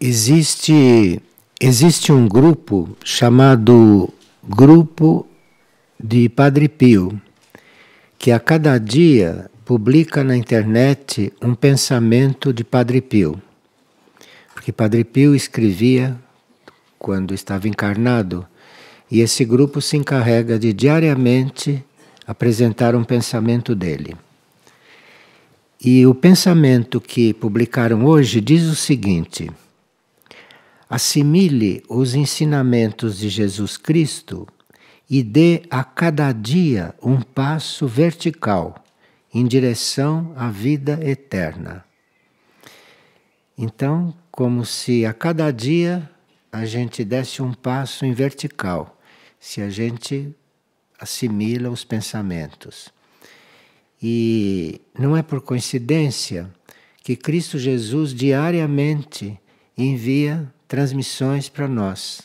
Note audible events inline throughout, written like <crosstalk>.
Existe, existe um grupo chamado Grupo de Padre Pio, que a cada dia publica na internet um pensamento de Padre Pio. Porque Padre Pio escrevia quando estava encarnado, e esse grupo se encarrega de diariamente apresentar um pensamento dele. E o pensamento que publicaram hoje diz o seguinte: assimile os ensinamentos de Jesus Cristo e dê a cada dia um passo vertical em direção à vida eterna. Então, como se a cada dia a gente desse um passo em vertical, se a gente assimila os pensamentos. E não é por coincidência que Cristo Jesus diariamente envia transmissões para nós,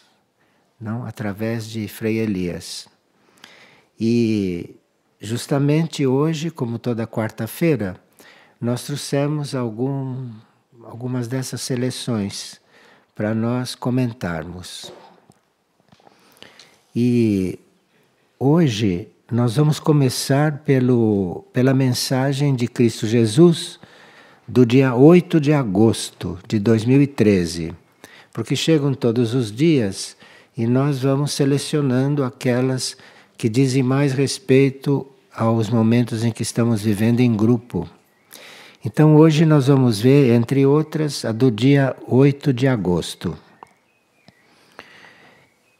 não através de Frei Elias. E justamente hoje, como toda quarta-feira, nós trouxemos algum, algumas dessas seleções para nós comentarmos. E hoje nós vamos começar pelo, pela mensagem de Cristo Jesus do dia 8 de agosto de 2013 porque chegam todos os dias e nós vamos selecionando aquelas que dizem mais respeito aos momentos em que estamos vivendo em grupo. Então hoje nós vamos ver, entre outras, a do dia 8 de agosto.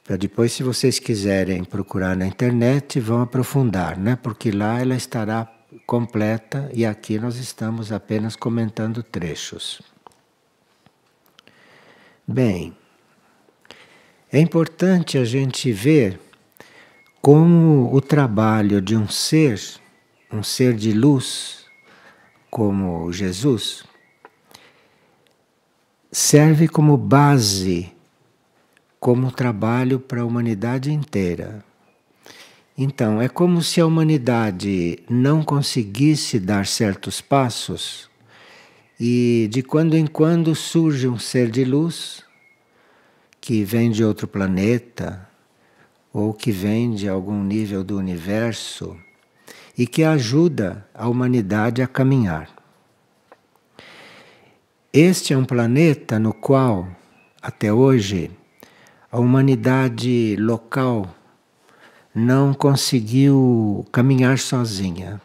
Para depois, se vocês quiserem procurar na internet, vão aprofundar, né? Porque lá ela estará completa e aqui nós estamos apenas comentando trechos. Bem, é importante a gente ver como o trabalho de um ser, um ser de luz, como Jesus, serve como base, como trabalho para a humanidade inteira. Então, é como se a humanidade não conseguisse dar certos passos e de quando em quando surge um ser de luz que vem de outro planeta ou que vem de algum nível do universo e que ajuda a humanidade a caminhar. Este é um planeta no qual, até hoje, a humanidade local não conseguiu caminhar sozinha.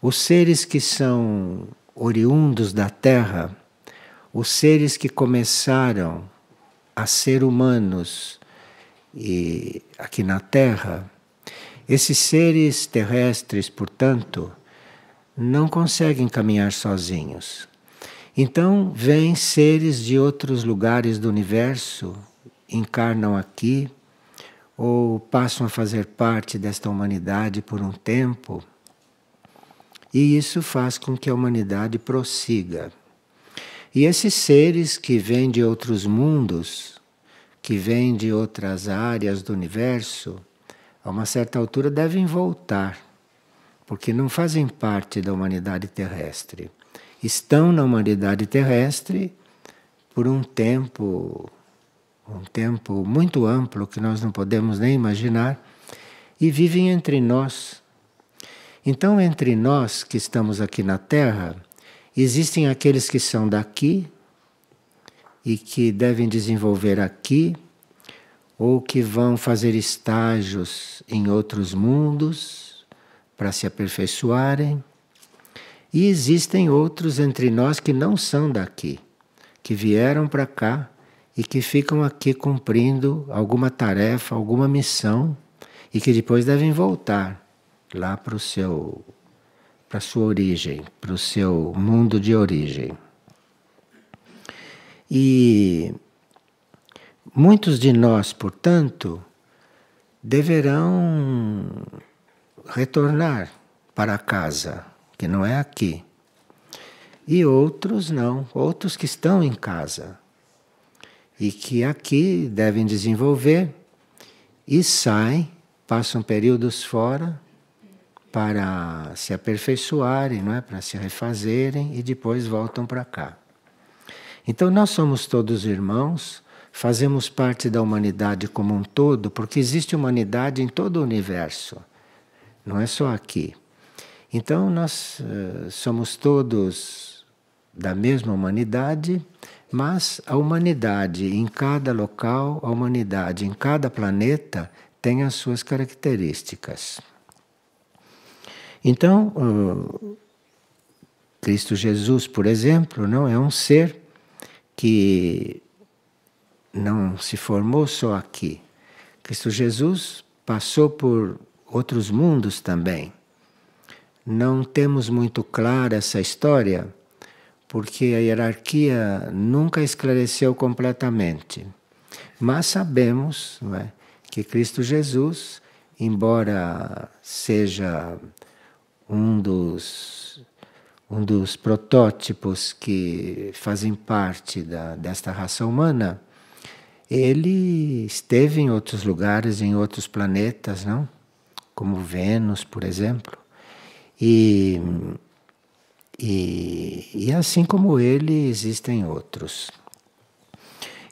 Os seres que são oriundos da Terra, os seres que começaram a ser humanos e aqui na Terra, esses seres terrestres, portanto, não conseguem caminhar sozinhos. Então, vêm seres de outros lugares do universo, encarnam aqui ou passam a fazer parte desta humanidade por um tempo e isso faz com que a humanidade prossiga. E esses seres que vêm de outros mundos, que vêm de outras áreas do universo, a uma certa altura devem voltar, porque não fazem parte da humanidade terrestre. Estão na humanidade terrestre por um tempo, um tempo muito amplo que nós não podemos nem imaginar, e vivem entre nós então, entre nós que estamos aqui na Terra, existem aqueles que são daqui e que devem desenvolver aqui, ou que vão fazer estágios em outros mundos para se aperfeiçoarem. E existem outros entre nós que não são daqui, que vieram para cá e que ficam aqui cumprindo alguma tarefa, alguma missão e que depois devem voltar lá para o seu para sua origem, para o seu mundo de origem. E muitos de nós, portanto, deverão retornar para casa, que não é aqui. E outros não, outros que estão em casa e que aqui devem desenvolver e saem, passam períodos fora para se aperfeiçoarem, não é? para se refazerem e depois voltam para cá. Então nós somos todos irmãos, fazemos parte da humanidade como um todo, porque existe humanidade em todo o universo, não é só aqui. Então nós uh, somos todos da mesma humanidade, mas a humanidade em cada local, a humanidade em cada planeta tem as suas características. Então, Cristo Jesus, por exemplo, não é um ser que não se formou só aqui. Cristo Jesus passou por outros mundos também. Não temos muito clara essa história, porque a hierarquia nunca esclareceu completamente. Mas sabemos é, que Cristo Jesus, embora seja um dos, um dos protótipos que fazem parte da, desta raça humana, ele esteve em outros lugares, em outros planetas, não? Como Vênus, por exemplo. E, e, e assim como ele, existem outros.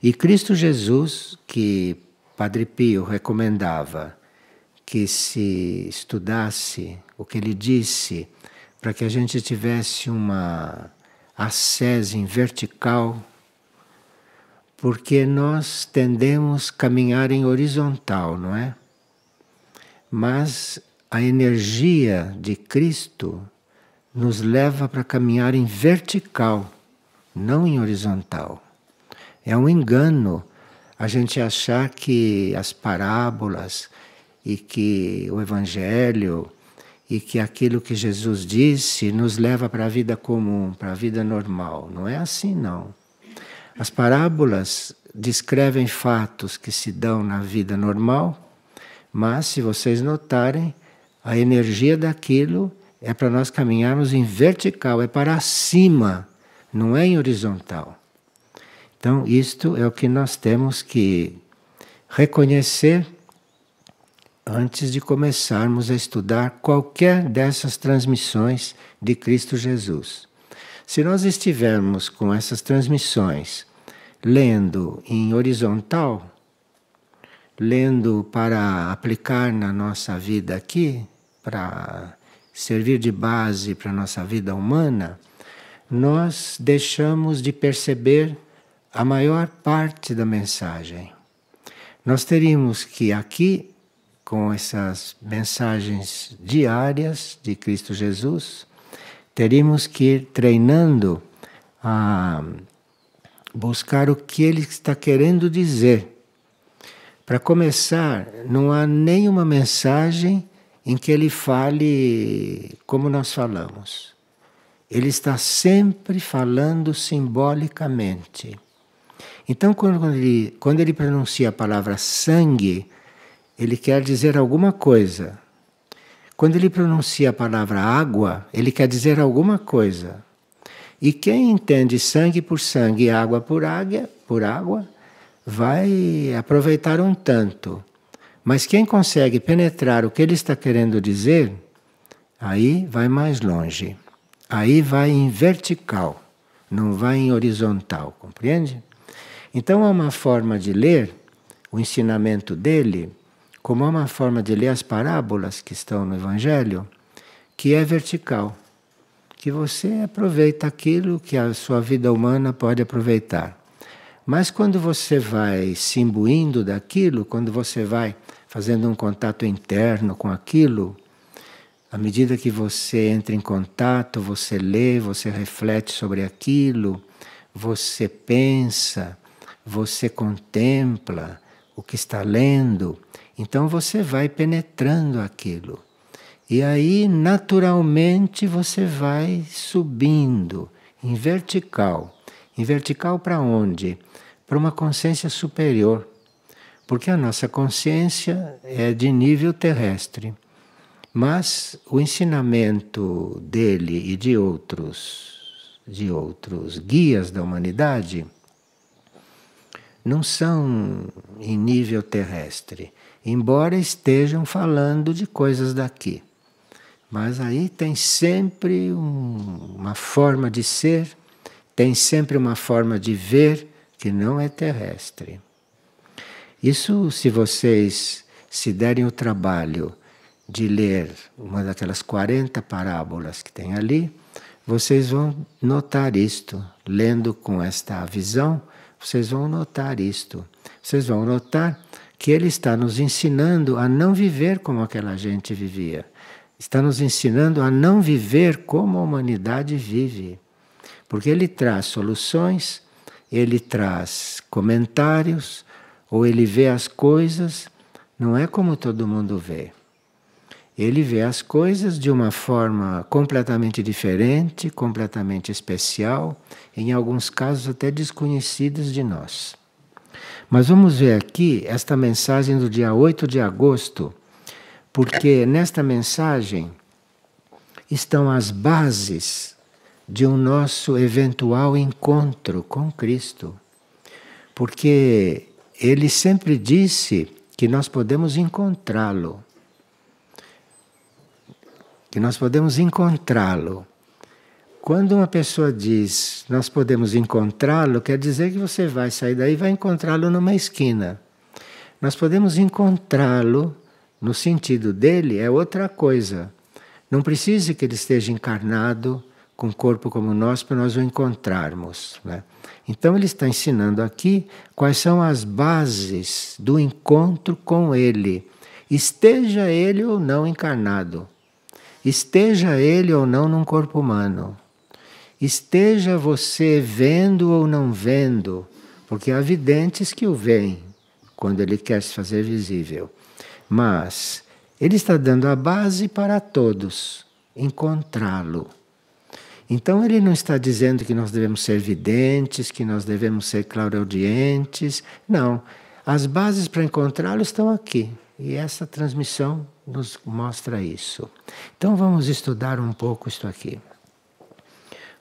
E Cristo Jesus, que Padre Pio recomendava que se estudasse o que ele disse, para que a gente tivesse uma ascese vertical, porque nós tendemos a caminhar em horizontal, não é? Mas a energia de Cristo nos leva para caminhar em vertical, não em horizontal. É um engano a gente achar que as parábolas e que o Evangelho e que aquilo que Jesus disse nos leva para a vida comum, para a vida normal. Não é assim, não. As parábolas descrevem fatos que se dão na vida normal, mas se vocês notarem, a energia daquilo é para nós caminharmos em vertical, é para cima, não é em horizontal. Então, isto é o que nós temos que reconhecer antes de começarmos a estudar qualquer dessas transmissões de Cristo Jesus. Se nós estivermos com essas transmissões lendo em horizontal, lendo para aplicar na nossa vida aqui, para servir de base para a nossa vida humana, nós deixamos de perceber a maior parte da mensagem. Nós teríamos que aqui com essas mensagens diárias de Cristo Jesus, teríamos que ir treinando a buscar o que ele está querendo dizer. Para começar, não há nenhuma mensagem em que ele fale como nós falamos. Ele está sempre falando simbolicamente. Então, quando ele, quando ele pronuncia a palavra sangue, ele quer dizer alguma coisa. Quando ele pronuncia a palavra água, ele quer dizer alguma coisa. E quem entende sangue por sangue e água por água, por água, vai aproveitar um tanto. Mas quem consegue penetrar o que ele está querendo dizer, aí vai mais longe. Aí vai em vertical, não vai em horizontal, compreende? Então há uma forma de ler o ensinamento dele como uma forma de ler as parábolas que estão no Evangelho, que é vertical, que você aproveita aquilo que a sua vida humana pode aproveitar. Mas quando você vai se imbuindo daquilo, quando você vai fazendo um contato interno com aquilo, à medida que você entra em contato, você lê, você reflete sobre aquilo, você pensa, você contempla o que está lendo então você vai penetrando aquilo. E aí, naturalmente, você vai subindo em vertical. Em vertical para onde? Para uma consciência superior. Porque a nossa consciência é de nível terrestre. Mas o ensinamento dele e de outros, de outros guias da humanidade, não são em nível terrestre embora estejam falando de coisas daqui. Mas aí tem sempre um, uma forma de ser, tem sempre uma forma de ver que não é terrestre. Isso, se vocês se derem o trabalho de ler uma daquelas 40 parábolas que tem ali, vocês vão notar isto. Lendo com esta visão, vocês vão notar isto. Vocês vão notar que ele está nos ensinando a não viver como aquela gente vivia. Está nos ensinando a não viver como a humanidade vive. Porque ele traz soluções, ele traz comentários, ou ele vê as coisas, não é como todo mundo vê. Ele vê as coisas de uma forma completamente diferente, completamente especial, em alguns casos até desconhecidas de nós. Mas vamos ver aqui esta mensagem do dia 8 de agosto, porque nesta mensagem estão as bases de um nosso eventual encontro com Cristo. Porque ele sempre disse que nós podemos encontrá-lo. Que nós podemos encontrá-lo. Quando uma pessoa diz nós podemos encontrá-lo, quer dizer que você vai sair daí e vai encontrá-lo numa esquina. Nós podemos encontrá-lo no sentido dele é outra coisa. Não precisa que ele esteja encarnado com um corpo como nós para nós o encontrarmos. Né? Então ele está ensinando aqui quais são as bases do encontro com ele, esteja ele ou não encarnado, esteja ele ou não num corpo humano esteja você vendo ou não vendo, porque há videntes que o veem quando ele quer se fazer visível. Mas ele está dando a base para todos encontrá-lo. Então ele não está dizendo que nós devemos ser videntes, que nós devemos ser clareaudientes. Não. As bases para encontrá-lo estão aqui. E essa transmissão nos mostra isso. Então vamos estudar um pouco isto aqui.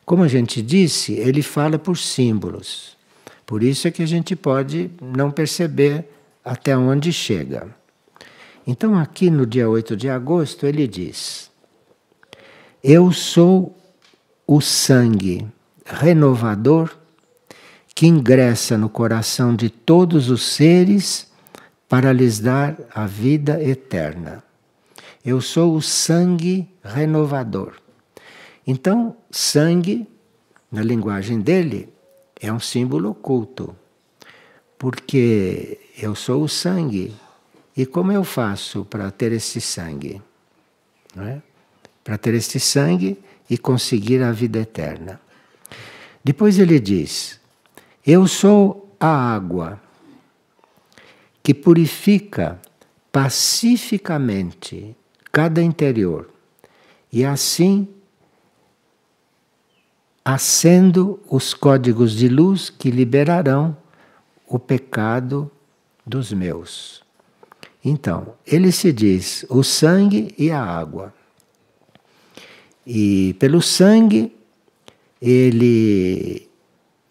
Como a gente disse, ele fala por símbolos. Por isso é que a gente pode não perceber até onde chega. Então, aqui no dia 8 de agosto, ele diz: Eu sou o sangue renovador que ingressa no coração de todos os seres para lhes dar a vida eterna. Eu sou o sangue renovador. Então, sangue, na linguagem dele, é um símbolo oculto, porque eu sou o sangue. E como eu faço para ter esse sangue? É? Para ter este sangue e conseguir a vida eterna. Depois ele diz: Eu sou a água que purifica pacificamente cada interior e assim acendo os códigos de luz que liberarão o pecado dos meus. Então, ele se diz o sangue e a água. E pelo sangue, ele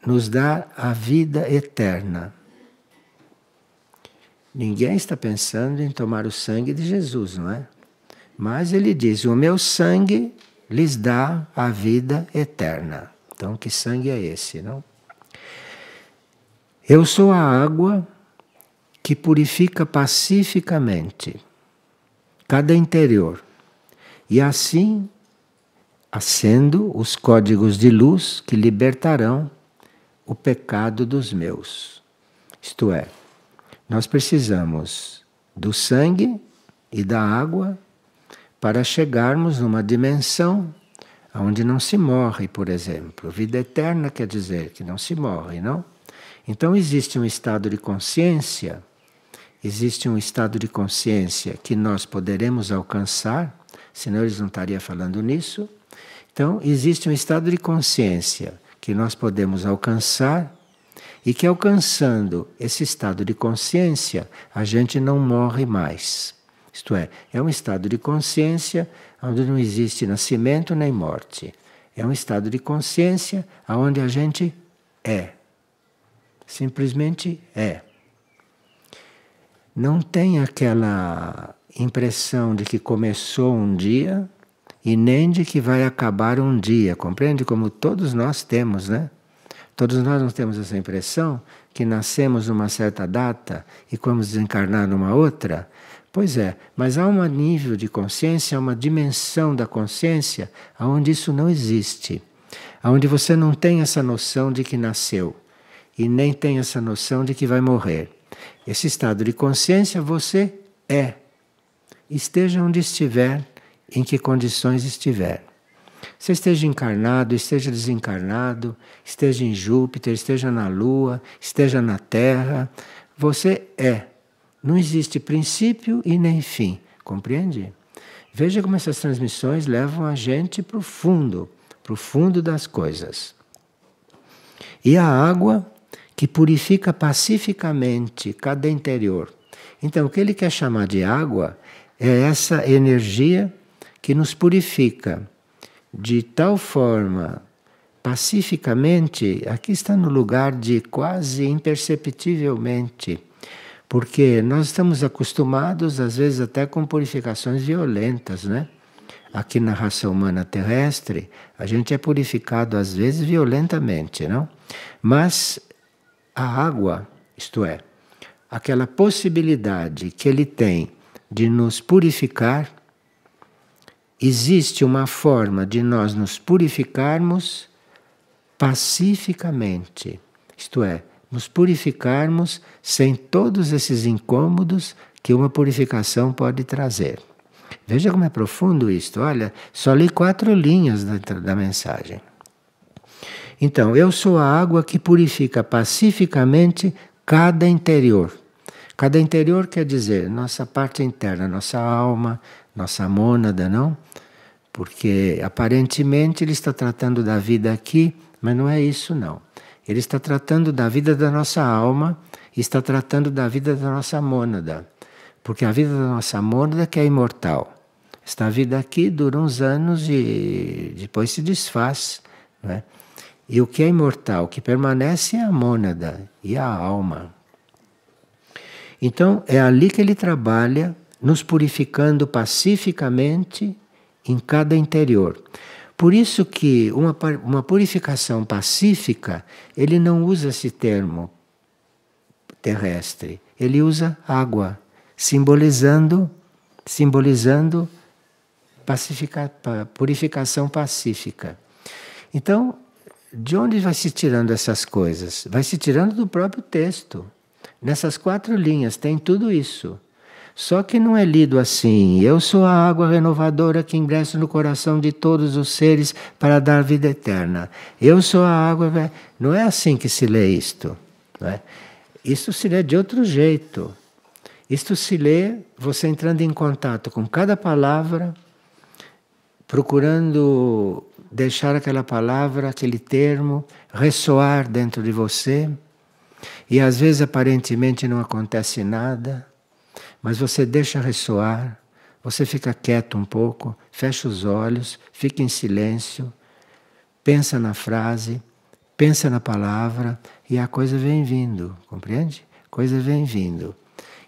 nos dá a vida eterna. Ninguém está pensando em tomar o sangue de Jesus, não é? Mas ele diz: O meu sangue lhes dá a vida eterna. Então, que sangue é esse, não? Eu sou a água que purifica pacificamente cada interior. E assim acendo os códigos de luz que libertarão o pecado dos meus. Isto é, nós precisamos do sangue e da água para chegarmos numa dimensão onde não se morre, por exemplo. Vida eterna quer dizer que não se morre, não? Então existe um estado de consciência, existe um estado de consciência que nós poderemos alcançar, senão eles não estariam falando nisso. Então existe um estado de consciência que nós podemos alcançar e que alcançando esse estado de consciência, a gente não morre mais. Isto é, é um estado de consciência onde não existe nascimento nem morte. É um estado de consciência onde a gente é. Simplesmente é. Não tem aquela impressão de que começou um dia e nem de que vai acabar um dia. Compreende como todos nós temos, né? Todos nós não temos essa impressão que nascemos numa certa data e vamos desencarnar numa outra Pois é, mas há um nível de consciência, há uma dimensão da consciência onde isso não existe, onde você não tem essa noção de que nasceu e nem tem essa noção de que vai morrer. Esse estado de consciência você é, esteja onde estiver, em que condições estiver. Você esteja encarnado, esteja desencarnado, esteja em Júpiter, esteja na Lua, esteja na Terra, você é não existe princípio e nem fim, compreende? Veja como essas transmissões levam a gente para o fundo, para o fundo das coisas. E a água que purifica pacificamente cada interior. Então, o que ele quer chamar de água é essa energia que nos purifica de tal forma pacificamente, aqui está no lugar de quase imperceptivelmente porque nós estamos acostumados, às vezes, até com purificações violentas, né? Aqui na raça humana terrestre, a gente é purificado, às vezes, violentamente, não? Mas a água, isto é, aquela possibilidade que ele tem de nos purificar, existe uma forma de nós nos purificarmos pacificamente, isto é, nos purificarmos sem todos esses incômodos que uma purificação pode trazer. Veja como é profundo isto. Olha, só li quatro linhas da, da mensagem. Então, eu sou a água que purifica pacificamente cada interior. Cada interior quer dizer nossa parte interna, nossa alma, nossa mônada, não? Porque aparentemente ele está tratando da vida aqui, mas não é isso, não. Ele está tratando da vida da nossa alma e está tratando da vida da nossa mônada. Porque a vida da nossa mônada que é imortal. Esta vida aqui dura uns anos e depois se desfaz. Não é? E o que é imortal, o que permanece é a mônada e a alma. Então é ali que ele trabalha, nos purificando pacificamente em cada interior. Por isso que uma, uma purificação pacífica, ele não usa esse termo terrestre, ele usa água, simbolizando, simbolizando pacifica, purificação pacífica. Então, de onde vai se tirando essas coisas? Vai se tirando do próprio texto. Nessas quatro linhas tem tudo isso. Só que não é lido assim. Eu sou a água renovadora que ingresso no coração de todos os seres para dar vida eterna. Eu sou a água. Não é assim que se lê isto. Não é? Isto se lê de outro jeito. Isto se lê você entrando em contato com cada palavra, procurando deixar aquela palavra, aquele termo ressoar dentro de você. E às vezes aparentemente não acontece nada, mas você deixa ressoar, você fica quieto um pouco, fecha os olhos, fica em silêncio, pensa na frase, pensa na palavra e a coisa vem vindo, compreende? Coisa vem vindo.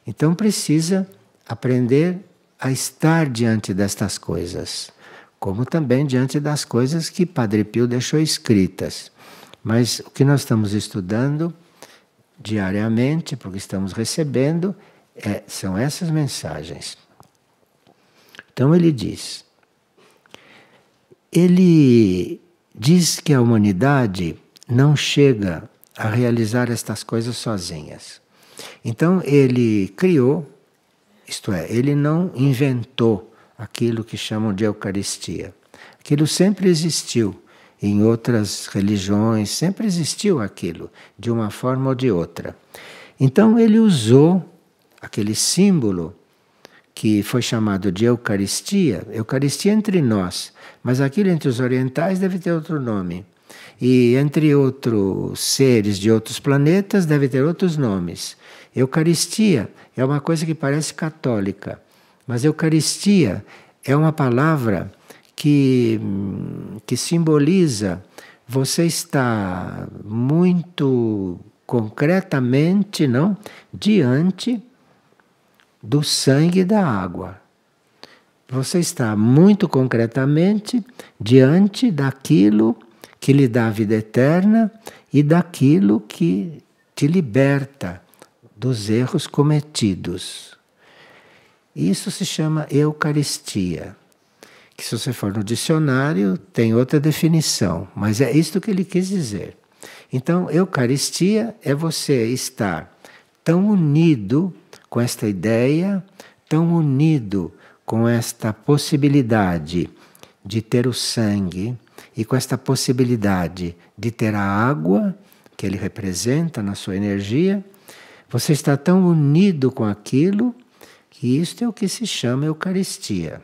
Então precisa aprender a estar diante destas coisas, como também diante das coisas que Padre Pio deixou escritas. Mas o que nós estamos estudando diariamente, porque estamos recebendo, é, são essas mensagens. Então ele diz: ele diz que a humanidade não chega a realizar estas coisas sozinhas. Então ele criou, isto é, ele não inventou aquilo que chamam de Eucaristia. Aquilo sempre existiu em outras religiões, sempre existiu aquilo, de uma forma ou de outra. Então ele usou aquele símbolo que foi chamado de Eucaristia, Eucaristia entre nós, mas aquilo entre os orientais deve ter outro nome. E entre outros seres de outros planetas deve ter outros nomes. Eucaristia é uma coisa que parece católica, mas Eucaristia é uma palavra que, que simboliza você está muito concretamente, não, diante do sangue e da água. Você está muito concretamente diante daquilo que lhe dá a vida eterna e daquilo que te liberta dos erros cometidos. Isso se chama Eucaristia, que se você for no dicionário tem outra definição, mas é isto que ele quis dizer. Então, Eucaristia é você estar tão unido com esta ideia, tão unido com esta possibilidade de ter o sangue e com esta possibilidade de ter a água que ele representa na sua energia, você está tão unido com aquilo que isto é o que se chama Eucaristia.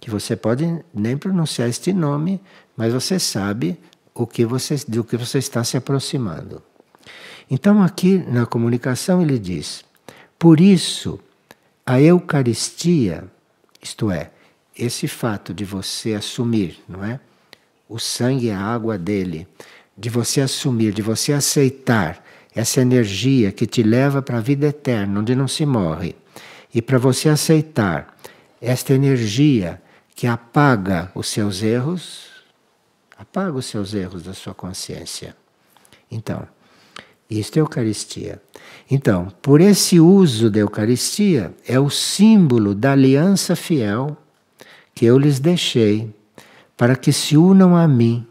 Que você pode nem pronunciar este nome, mas você sabe o que você, do que você está se aproximando. Então, aqui na comunicação, ele diz: por isso, a Eucaristia, isto é, esse fato de você assumir, não é? O sangue e é a água dele, de você assumir, de você aceitar essa energia que te leva para a vida eterna, onde não se morre, e para você aceitar esta energia que apaga os seus erros, apaga os seus erros da sua consciência. Então, isto é Eucaristia. Então, por esse uso da Eucaristia, é o símbolo da aliança fiel que eu lhes deixei, para que se unam a mim.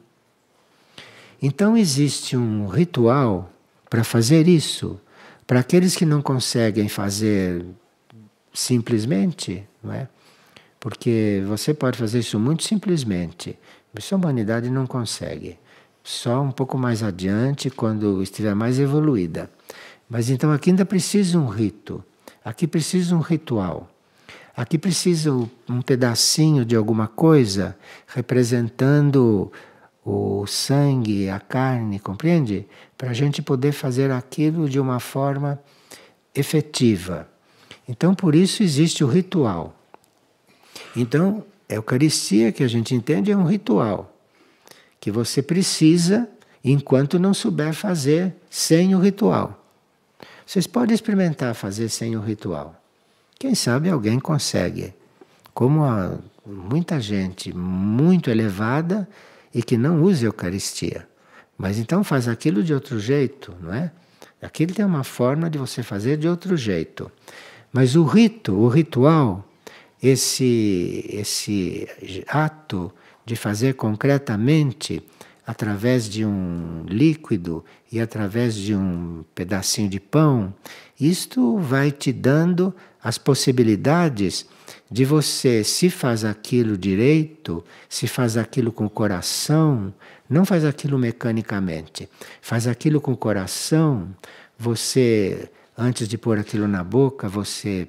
Então, existe um ritual para fazer isso. Para aqueles que não conseguem fazer simplesmente, não é? Porque você pode fazer isso muito simplesmente, mas a humanidade não consegue só um pouco mais adiante, quando estiver mais evoluída. Mas então aqui ainda precisa um rito, aqui precisa um ritual, aqui precisa um pedacinho de alguma coisa representando o sangue, a carne, compreende? Para a gente poder fazer aquilo de uma forma efetiva. Então, por isso existe o ritual. Então, a Eucaristia que a gente entende é um ritual que você precisa enquanto não souber fazer sem o ritual. Vocês podem experimentar fazer sem o ritual. Quem sabe alguém consegue. Como muita gente muito elevada e que não usa a Eucaristia. Mas então faz aquilo de outro jeito, não é? Aquilo tem uma forma de você fazer de outro jeito. Mas o rito, o ritual, esse, esse ato de fazer concretamente através de um líquido e através de um pedacinho de pão, isto vai te dando as possibilidades de você, se faz aquilo direito, se faz aquilo com o coração, não faz aquilo mecanicamente, faz aquilo com o coração, você, antes de pôr aquilo na boca, você,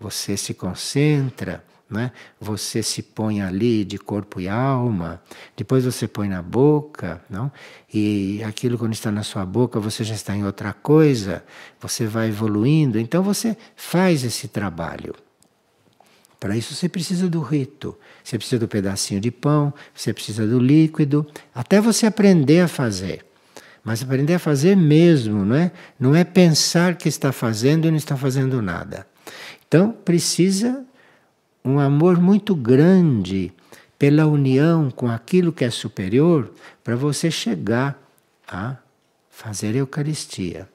você se concentra, né? Você se põe ali de corpo e alma, depois você põe na boca, não? E aquilo quando está na sua boca, você já está em outra coisa, você vai evoluindo, então você faz esse trabalho. Para isso você precisa do rito, você precisa do pedacinho de pão, você precisa do líquido, até você aprender a fazer. Mas aprender a fazer mesmo, não é? Não é pensar que está fazendo e não está fazendo nada. Então precisa um amor muito grande pela união com aquilo que é superior para você chegar a fazer a Eucaristia.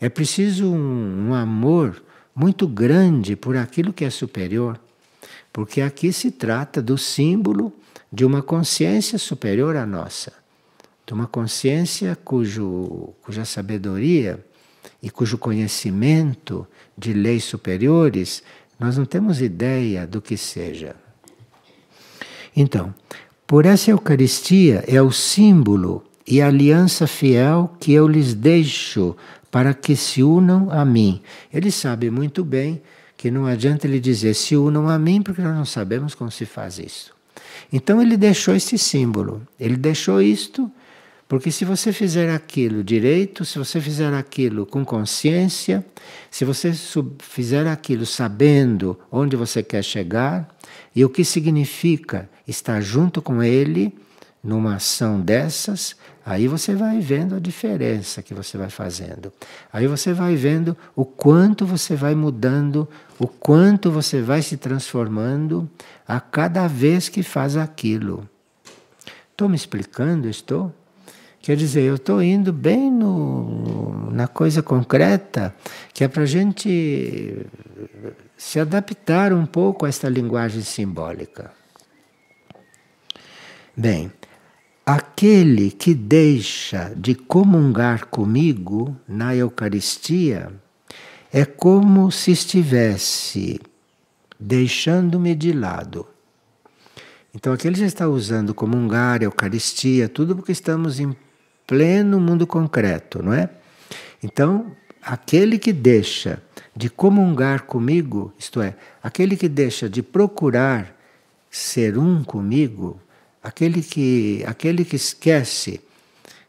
É preciso um, um amor muito grande por aquilo que é superior, porque aqui se trata do símbolo de uma consciência superior à nossa, de uma consciência cujo, cuja sabedoria e cujo conhecimento de leis superiores nós não temos ideia do que seja. Então, por essa Eucaristia é o símbolo e a aliança fiel que eu lhes deixo para que se unam a mim. Ele sabe muito bem que não adianta ele dizer se unam a mim, porque nós não sabemos como se faz isso. Então ele deixou esse símbolo, ele deixou isto porque se você fizer aquilo direito, se você fizer aquilo com consciência, se você fizer aquilo sabendo onde você quer chegar e o que significa estar junto com ele numa ação dessas, aí você vai vendo a diferença que você vai fazendo. Aí você vai vendo o quanto você vai mudando, o quanto você vai se transformando a cada vez que faz aquilo. Estou me explicando? Estou? Quer dizer, eu estou indo bem no, na coisa concreta, que é para a gente se adaptar um pouco a esta linguagem simbólica. Bem, aquele que deixa de comungar comigo na Eucaristia é como se estivesse deixando-me de lado. Então, aquele já está usando comungar, Eucaristia, tudo porque estamos em pleno mundo concreto, não é? Então, aquele que deixa de comungar comigo, isto é, aquele que deixa de procurar ser um comigo, aquele que, aquele que esquece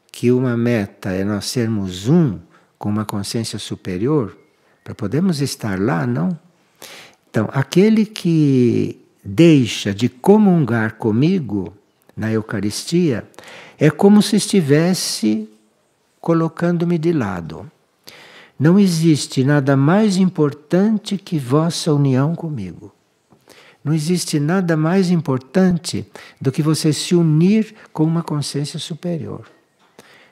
que uma meta é nós sermos um com uma consciência superior, para podermos estar lá, não? Então, aquele que deixa de comungar comigo na Eucaristia, é como se estivesse colocando-me de lado. Não existe nada mais importante que vossa união comigo. Não existe nada mais importante do que você se unir com uma consciência superior.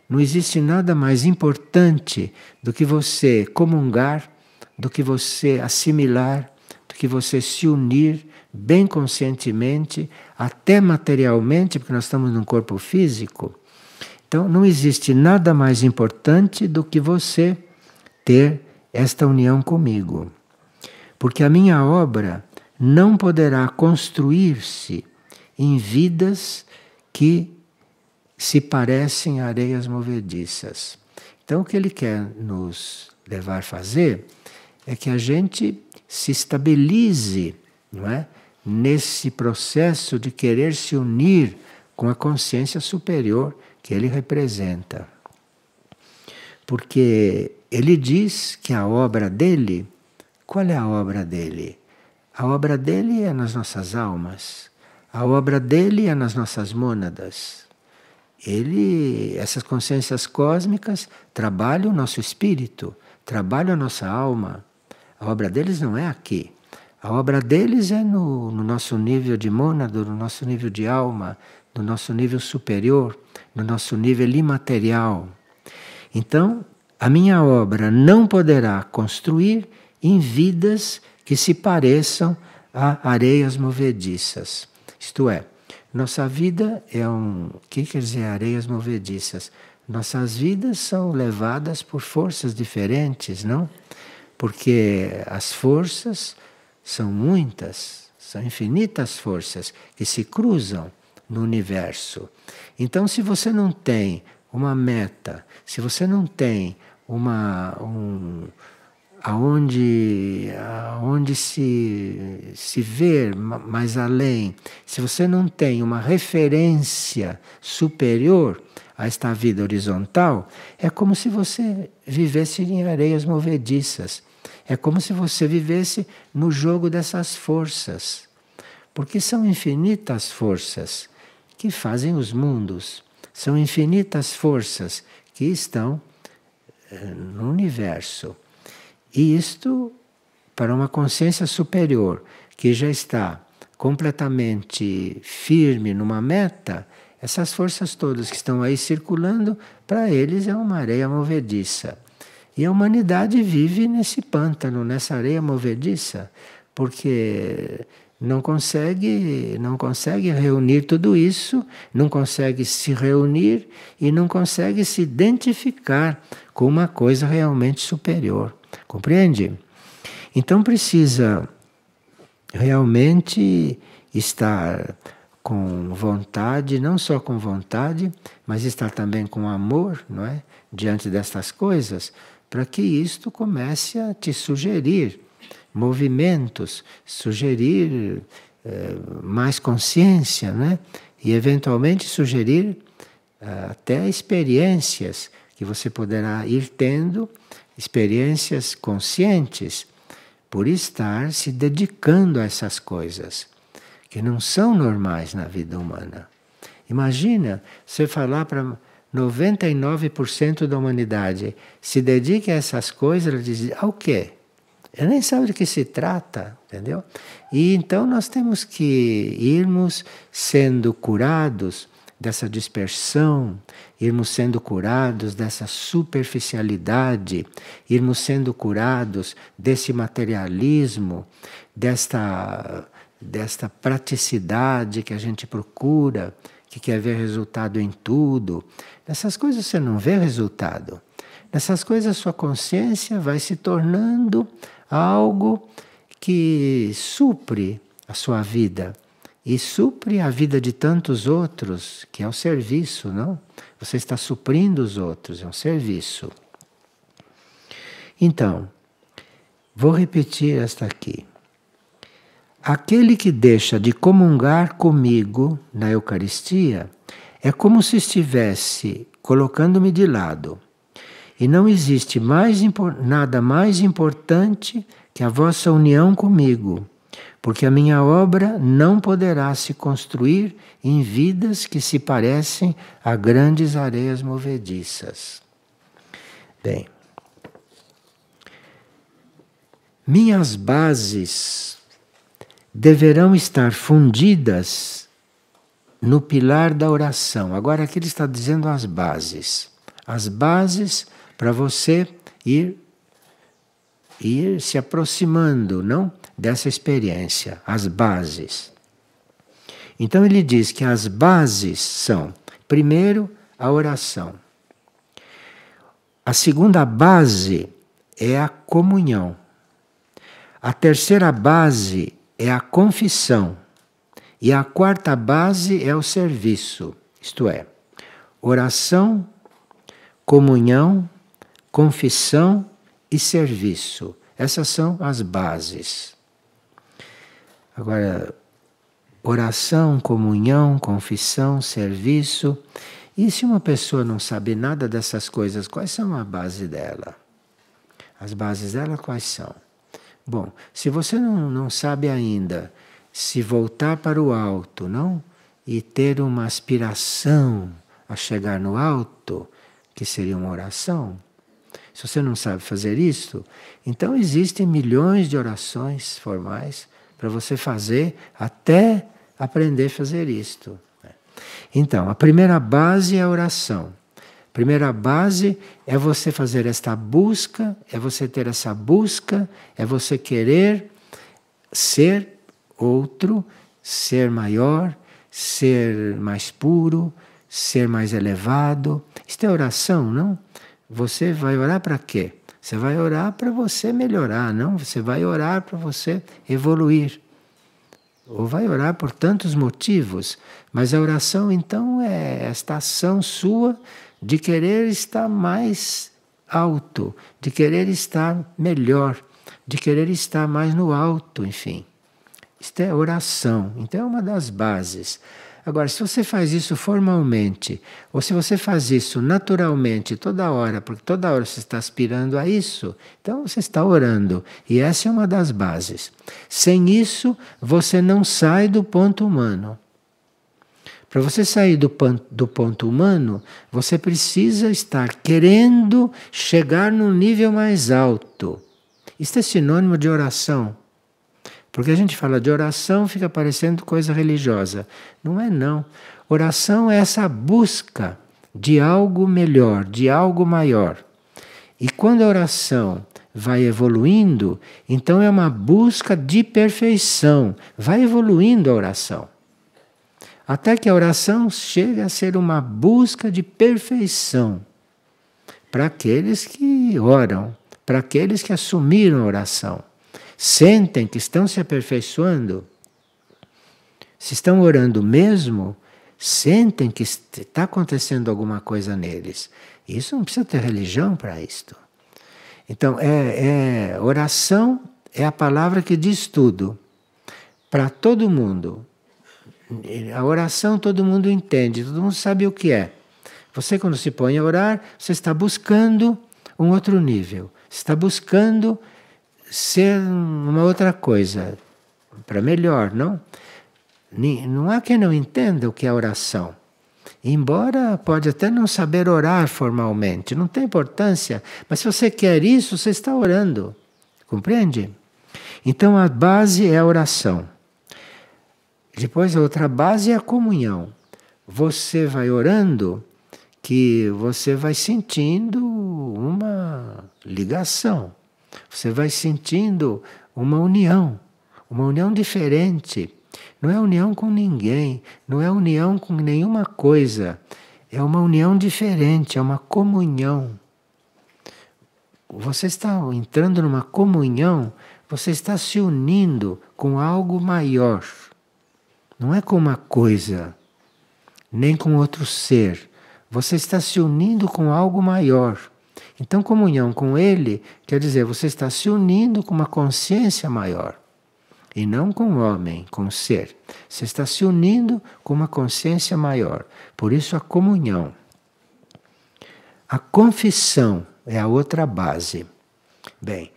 Não existe nada mais importante do que você comungar, do que você assimilar, do que você se unir bem conscientemente, até materialmente, porque nós estamos num corpo físico. Então, não existe nada mais importante do que você ter esta união comigo. Porque a minha obra não poderá construir-se em vidas que se parecem areias movediças. Então, o que ele quer nos levar a fazer é que a gente se estabilize, não é? nesse processo de querer se unir com a consciência superior que ele representa. Porque ele diz que a obra dele, qual é a obra dele? A obra dele é nas nossas almas, a obra dele é nas nossas mônadas. Ele, essas consciências cósmicas trabalham o nosso espírito, trabalham a nossa alma. A obra deles não é aqui. A obra deles é no, no nosso nível de mônada, no nosso nível de alma, no nosso nível superior, no nosso nível imaterial. Então, a minha obra não poderá construir em vidas que se pareçam a areias movediças. Isto é, nossa vida é um. O que quer dizer areias movediças? Nossas vidas são levadas por forças diferentes, não? Porque as forças são muitas, são infinitas forças que se cruzam no universo. Então, se você não tem uma meta, se você não tem uma um, aonde aonde se se ver mais além, se você não tem uma referência superior a esta vida horizontal, é como se você vivesse em areias movediças, é como se você vivesse no jogo dessas forças, porque são infinitas forças que fazem os mundos, são infinitas forças que estão eh, no universo. E isto, para uma consciência superior que já está completamente firme numa meta, essas forças todas que estão aí circulando, para eles é uma areia movediça. E a humanidade vive nesse pântano, nessa areia movediça, porque não consegue, não consegue reunir tudo isso, não consegue se reunir e não consegue se identificar com uma coisa realmente superior. Compreende? Então precisa realmente estar com vontade, não só com vontade, mas estar também com amor, não é? Diante destas coisas, para que isto comece a te sugerir movimentos, sugerir eh, mais consciência, né? E eventualmente sugerir eh, até experiências que você poderá ir tendo, experiências conscientes, por estar se dedicando a essas coisas que não são normais na vida humana. Imagina você falar para 99% da humanidade se dedica a essas coisas, ela diz: ao quê? Ela nem sabe do que se trata, entendeu? E então nós temos que irmos sendo curados dessa dispersão, irmos sendo curados dessa superficialidade, irmos sendo curados desse materialismo, desta, desta praticidade que a gente procura que quer ver resultado em tudo. Nessas coisas você não vê resultado. Nessas coisas sua consciência vai se tornando algo que supre a sua vida e supre a vida de tantos outros, que é o serviço, não? Você está suprindo os outros, é um serviço. Então, vou repetir esta aqui. Aquele que deixa de comungar comigo na Eucaristia é como se estivesse colocando-me de lado. E não existe mais, nada mais importante que a vossa união comigo, porque a minha obra não poderá se construir em vidas que se parecem a grandes areias movediças. Bem, minhas bases deverão estar fundidas no pilar da oração. Agora aqui ele está dizendo as bases. As bases para você ir ir se aproximando, não, dessa experiência, as bases. Então ele diz que as bases são, primeiro, a oração. A segunda base é a comunhão. A terceira base é a confissão. E a quarta base é o serviço, isto é, oração, comunhão, confissão e serviço. Essas são as bases. Agora, oração, comunhão, confissão, serviço. E se uma pessoa não sabe nada dessas coisas, quais são a base dela? As bases dela quais são? Bom, se você não, não sabe ainda se voltar para o alto, não? E ter uma aspiração a chegar no alto, que seria uma oração. Se você não sabe fazer isso, então existem milhões de orações formais para você fazer até aprender a fazer isto. Então, a primeira base é a oração. Primeira base é você fazer esta busca, é você ter essa busca, é você querer ser outro, ser maior, ser mais puro, ser mais elevado. Isto é oração, não? Você vai orar para quê? Você vai orar para você melhorar, não? Você vai orar para você evoluir. Ou vai orar por tantos motivos, mas a oração então é esta ação sua de querer estar mais alto, de querer estar melhor, de querer estar mais no alto, enfim. Isto é oração, então é uma das bases. Agora, se você faz isso formalmente, ou se você faz isso naturalmente toda hora, porque toda hora você está aspirando a isso, então você está orando. E essa é uma das bases. Sem isso, você não sai do ponto humano. Para você sair do ponto, do ponto humano, você precisa estar querendo chegar num nível mais alto. Isto é sinônimo de oração. Porque a gente fala de oração, fica parecendo coisa religiosa. Não é não. Oração é essa busca de algo melhor, de algo maior. E quando a oração vai evoluindo, então é uma busca de perfeição, vai evoluindo a oração até que a oração chegue a ser uma busca de perfeição para aqueles que oram, para aqueles que assumiram a oração. Sentem que estão se aperfeiçoando. Se estão orando mesmo, sentem que está acontecendo alguma coisa neles. Isso não precisa ter religião para isto. Então, é, é, oração é a palavra que diz tudo para todo mundo. A oração todo mundo entende, todo mundo sabe o que é. Você, quando se põe a orar, você está buscando um outro nível, está buscando ser uma outra coisa, para melhor, não? Não há quem não entenda o que é oração. Embora pode até não saber orar formalmente, não tem importância, mas se você quer isso, você está orando. Compreende? Então a base é a oração. Depois a outra base é a comunhão. Você vai orando que você vai sentindo uma ligação. Você vai sentindo uma união, uma união diferente. Não é união com ninguém, não é união com nenhuma coisa. É uma união diferente, é uma comunhão. Você está entrando numa comunhão, você está se unindo com algo maior. Não é com uma coisa, nem com outro ser. Você está se unindo com algo maior. Então, comunhão com Ele quer dizer você está se unindo com uma consciência maior. E não com o homem, com o ser. Você está se unindo com uma consciência maior. Por isso, a comunhão. A confissão é a outra base. Bem,